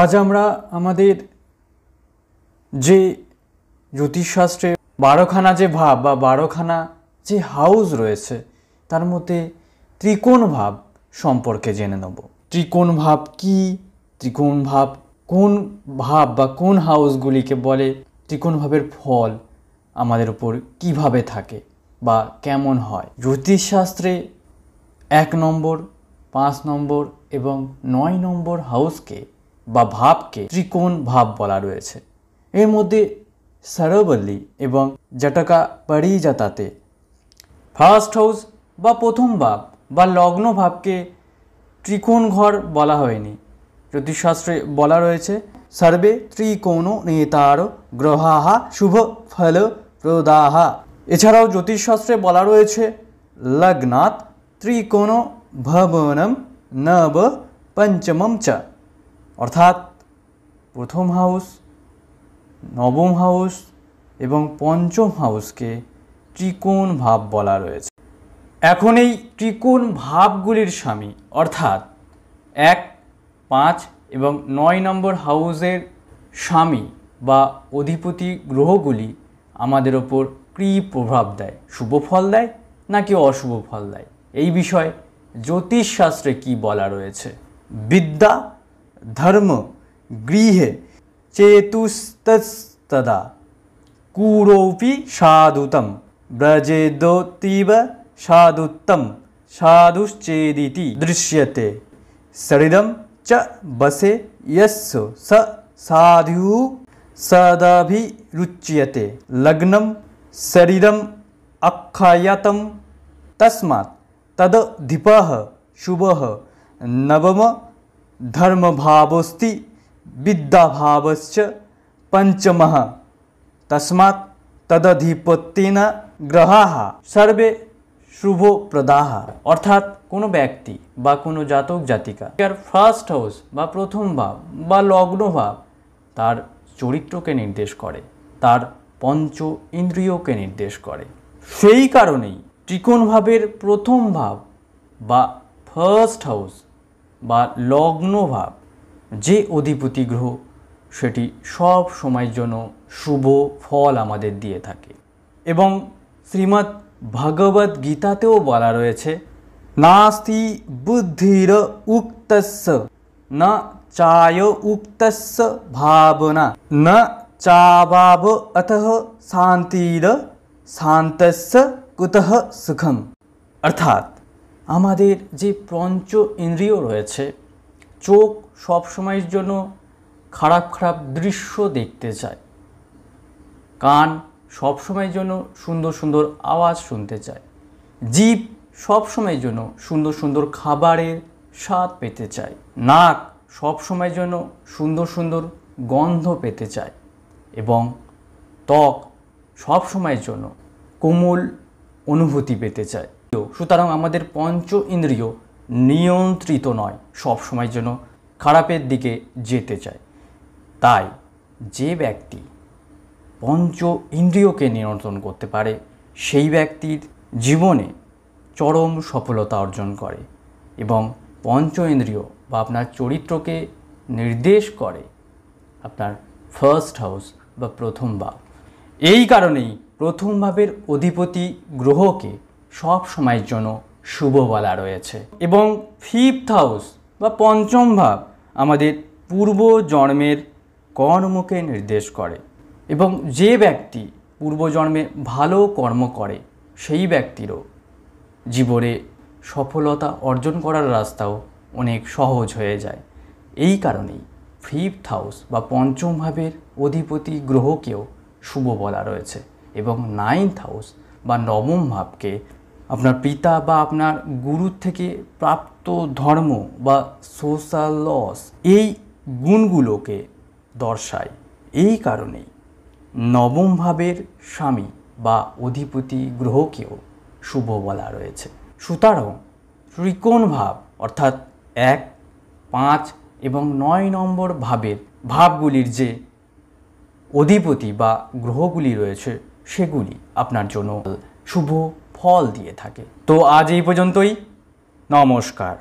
আজ আমরা আমাদের যে জ্যোতিষশাস্ত্রে বারোখানা যে ভাব বা বারোখানা যে হাউস রয়েছে তার মধ্যে ত্রিকোণ ভাব সম্পর্কে জেনে নেব ত্রিকোণ ভাব কি ত্রিকোণ ভাব কোন ভাব বা কোন হাউসগুলিকে বলে ত্রিকোণ ভাবের ফল আমাদের উপর কিভাবে থাকে বা কেমন হয় জ্যোতিষশাস্ত্রে এক নম্বর পাঁচ নম্বর এবং নয় নম্বর হাউসকে বা ভাবকে ত্রিকোণ ভাব বলা রয়েছে এর মধ্যে সরবল্লি এবং জটকা পারিজাতাতে ফার্স্ট হাউস বা প্রথম ভাব বা লগ্ন ভাবকে ত্রিকোণ ঘর বলা হয়নি জ্যোতিষশাস্ত্রে বলা রয়েছে সর্বে ত্রিকোণ নেতার গ্রহাহা শুভ ফল প্রদাহা এছাড়াও জ্যোতিষশাস্ত্রে বলা রয়েছে লগ্নাত ত্রিকোণ ভবনম নব পঞ্চমম চ অর্থাৎ প্রথম হাউস নবম হাউস এবং পঞ্চম হাউসকে ত্রিকোণ ভাব বলা রয়েছে এখন এই ত্রিকোণ ভাবগুলির স্বামী অর্থাৎ এক পাঁচ এবং নয় নম্বর হাউসের স্বামী বা অধিপতি গ্রহগুলি আমাদের ওপর কী প্রভাব দেয় শুভ ফল দেয় নাকি অশুভ ফল দেয় এই বিষয়ে জ্যোতিষশাস্ত্রে কি বলা রয়েছে বিদ্যা धर्म गृह चेतुस्तदा कूरोपि साधुतम व्रजेदोतीव साधुत्तम साधुश्चेदिति दृश्यते शरीरम च बसे यस्य स साधु सदभिरुच्यते लग्नम शरीरम अक्षयतम तस्मा तदधिप शुभ नवम ধর্মভাবস্তি বিদ্যাভাবশ্চ পঞ্চমः তস্মাৎ তদধিপত্যেন গ্রহাহ সর্বে শুভ প্রদাহ অর্থাৎ কোনো ব্যক্তি বা কোনো জাতক জাতিকা যার ফার্স্ট হাউস বা প্রথম ভাব বা লগ্ন ভাব তার চরিত্রকে নির্দেশ করে তার পঞ্চ ইন্দ্রিয়কে নির্দেশ করে সেই কারণেই ত্রিকোণভাবের প্রথম ভাব বা ফার্স্ট হাউস বা লগ্নভাব যে অধিপতি গ্রহ সেটি সব সময়ের জন্য শুভ ফল আমাদের দিয়ে থাকে এবং শ্রীমৎ ভগবত গীতাতেও বলা রয়েছে নাস্তি বুদ্ধির উক্তস্য না চায় উক্তস্য ভাবনা না চাবাব অত শান্তির শান্তস্য কুতহ সুখম অর্থাৎ আমাদের যে পঞ্চ ইন্দ্রিয় রয়েছে চোখ সব সময়ের জন্য খারাপ খারাপ দৃশ্য দেখতে চায় কান সব সময়ের জন্য সুন্দর সুন্দর আওয়াজ শুনতে চায় জীব সব সময়ের জন্য সুন্দর সুন্দর খাবারের স্বাদ পেতে চায় নাক সব সময়ের জন্য সুন্দর সুন্দর গন্ধ পেতে চায় এবং ত্বক সব সময়ের জন্য কোমল অনুভূতি পেতে চায় সুতরাং আমাদের পঞ্চ ইন্দ্রিয় নিয়ন্ত্রিত নয় সব সময় যেন খারাপের দিকে যেতে চায় তাই যে ব্যক্তি পঞ্চ ইন্দ্রিয়কে নিয়ন্ত্রণ করতে পারে সেই ব্যক্তির জীবনে চরম সফলতা অর্জন করে এবং পঞ্চ ইন্দ্রিয় বা আপনার চরিত্রকে নির্দেশ করে আপনার ফার্স্ট হাউস বা প্রথম ভাব এই কারণেই প্রথম ভাবের অধিপতি গ্রহকে সব সময়ের জন্য শুভ বলা রয়েছে এবং ফিফথ হাউস বা পঞ্চম ভাব আমাদের পূর্ব জন্মের কর্মকে নির্দেশ করে এবং যে ব্যক্তি পূর্বজন্মে ভালো কর্ম করে সেই ব্যক্তিরও জীবনে সফলতা অর্জন করার রাস্তাও অনেক সহজ হয়ে যায় এই কারণেই ফিফথ হাউস বা পঞ্চম ভাবের অধিপতি গ্রহকেও শুভ বলা রয়েছে এবং নাইন্থ হাউস বা নবম ভাবকে আপনার পিতা বা আপনার গুরুর থেকে প্রাপ্ত ধর্ম বা সোশ্যাল লস এই গুণগুলোকে দর্শায় এই কারণেই নবম ভাবের স্বামী বা অধিপতি গ্রহকেও শুভ বলা রয়েছে সুতরাং ত্রিকোণ ভাব অর্থাৎ এক পাঁচ এবং নয় নম্বর ভাবের ভাবগুলির যে অধিপতি বা গ্রহগুলি রয়েছে সেগুলি আপনার জন্য শুভ ফল দিয়ে থাকে তো আজ এই পর্যন্তই নমস্কার